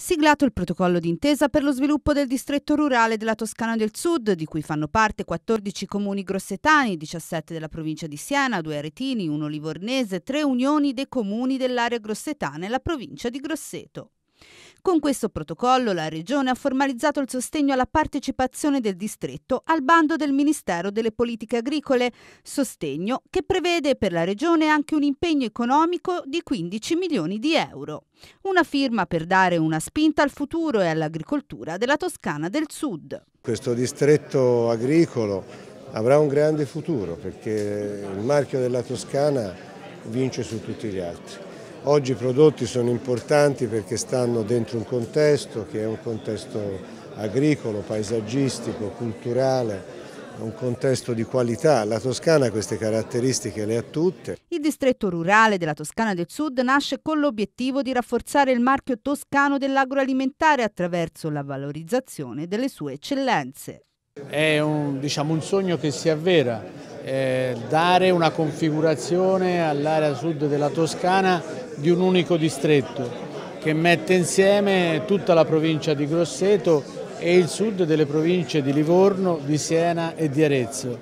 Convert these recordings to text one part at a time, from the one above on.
siglato il protocollo d'intesa per lo sviluppo del distretto rurale della Toscana del Sud, di cui fanno parte 14 comuni grossetani, 17 della provincia di Siena, 2 aretini, 1 livornese, 3 unioni dei comuni dell'area grossetana e la provincia di Grosseto. Con questo protocollo la Regione ha formalizzato il sostegno alla partecipazione del distretto al bando del Ministero delle Politiche Agricole, sostegno che prevede per la Regione anche un impegno economico di 15 milioni di euro. Una firma per dare una spinta al futuro e all'agricoltura della Toscana del Sud. Questo distretto agricolo avrà un grande futuro perché il marchio della Toscana vince su tutti gli altri. Oggi i prodotti sono importanti perché stanno dentro un contesto che è un contesto agricolo, paesaggistico, culturale, un contesto di qualità. La Toscana queste caratteristiche le ha tutte. Il distretto rurale della Toscana del Sud nasce con l'obiettivo di rafforzare il marchio toscano dell'agroalimentare attraverso la valorizzazione delle sue eccellenze. È un, diciamo, un sogno che si avvera eh, dare una configurazione all'area sud della Toscana di un unico distretto che mette insieme tutta la provincia di Grosseto e il sud delle province di Livorno, di Siena e di Arezzo,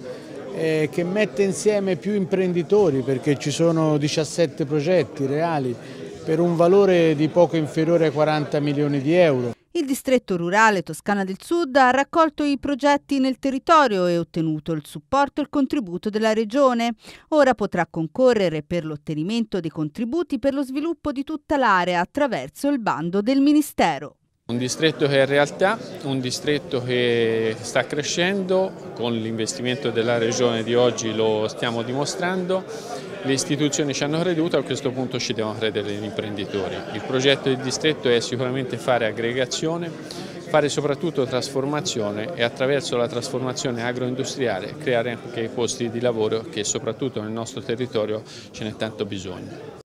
eh, che mette insieme più imprenditori perché ci sono 17 progetti reali per un valore di poco inferiore a 40 milioni di euro. Il distretto rurale Toscana del Sud ha raccolto i progetti nel territorio e ottenuto il supporto e il contributo della Regione. Ora potrà concorrere per l'ottenimento dei contributi per lo sviluppo di tutta l'area attraverso il bando del Ministero. Un distretto che è realtà, un distretto che sta crescendo, con l'investimento della Regione di oggi lo stiamo dimostrando le istituzioni ci hanno creduto e a questo punto ci devono credere gli imprenditori. Il progetto del distretto è sicuramente fare aggregazione, fare soprattutto trasformazione e attraverso la trasformazione agroindustriale creare anche i posti di lavoro che soprattutto nel nostro territorio ce n'è tanto bisogno.